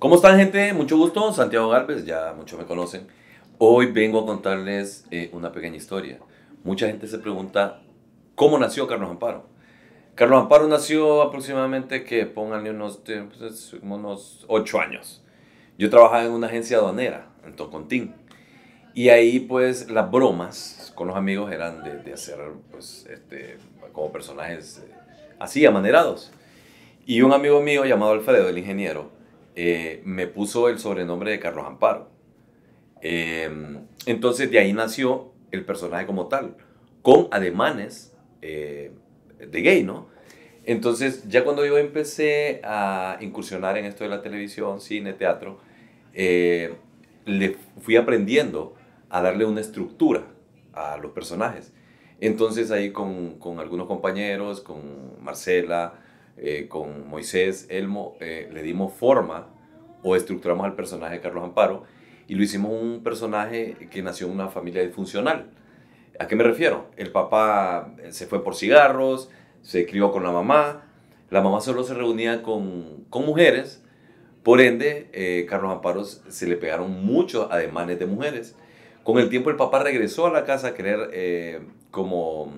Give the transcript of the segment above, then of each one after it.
¿Cómo están gente? Mucho gusto, Santiago Galvez, ya muchos me conocen. Hoy vengo a contarles eh, una pequeña historia. Mucha gente se pregunta cómo nació Carlos Amparo. Carlos Amparo nació aproximadamente, que pónganle unos, pues, 8 años. Yo trabajaba en una agencia aduanera, en contín Y ahí pues las bromas con los amigos eran de, hacer pues este, como personajes eh, así, amanerados. Y un amigo mío llamado Alfredo, el ingeniero, eh, me puso el sobrenombre de Carlos Amparo. Em, entonces de ahí nació el personaje como tal, con ademanes eh, de gay, ¿no? Entonces ya cuando yo empecé a incursionar en esto de la televisión, cine, teatro, eh, le fui aprendiendo a darle una estructura a los personajes. Entonces ahí con algunos compañeros, con Marcela, eh, con Moisés Elmo, eh, le dimos forma o estructuramos al personaje de Carlos Amparo y lo hicimos un personaje que nació en una familia disfuncional. ¿A qué me refiero? El papá eh, se fue por cigarros, se crió con la mamá, la mamá solo se reunía con, mujeres, por ende, Carlos Amparo se le pegaron muchos ademanes de mujeres. Con el tiempo el papá regresó a la casa a querer como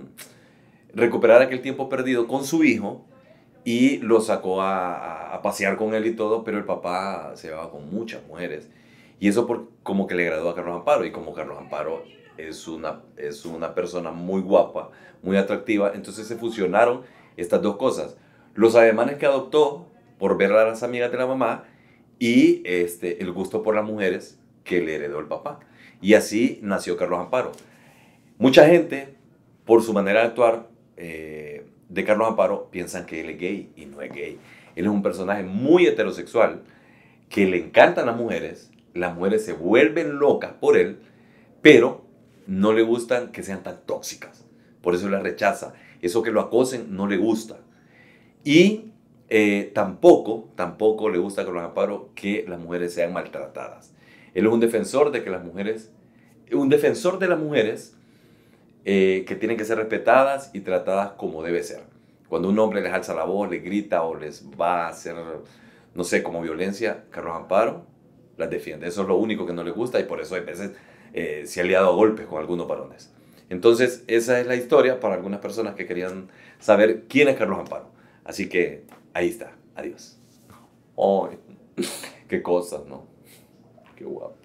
recuperar aquel tiempo perdido con su hijo y lo sacó a, pasear con él y todo, pero el papá se llevaba con muchas mujeres. Y eso por, como que le agradó a Carlos Amparo. Y como Carlos Amparo es una, es una persona muy guapa, muy atractiva, entonces se fusionaron estas dos cosas. Los alemanes que adoptó por ver a las amigas de la mamá y este, el gusto por las mujeres que le heredó el papá. Y así nació Carlos Amparo. Mucha gente, por su manera de actuar, eh, de Carlos Amparo piensan que él es gay y no es gay. Él es un personaje muy heterosexual que le encantan las mujeres, las mujeres se vuelven locas por él, pero no le gustan que sean tan tóxicas. Por eso las rechaza. Eso que lo acosen no le gusta. Y eh, tampoco, tampoco le gusta a Carlos Amparo que las mujeres sean maltratadas. Él es un defensor de que las mujeres, un defensor de las mujeres eh, que tienen que ser respetadas y tratadas como debe ser. Cuando un hombre les alza la voz, les grita o les va a hacer, no sé, como violencia, Carlos Amparo las defiende. Eso es lo único que no le gusta y por eso hay veces eh, se ha liado a golpes con algunos varones. Entonces, esa es la historia para algunas personas que querían saber quién es Carlos Amparo. Así que ahí está. Adiós. Oh, qué cosas, ¿no? Qué guapo.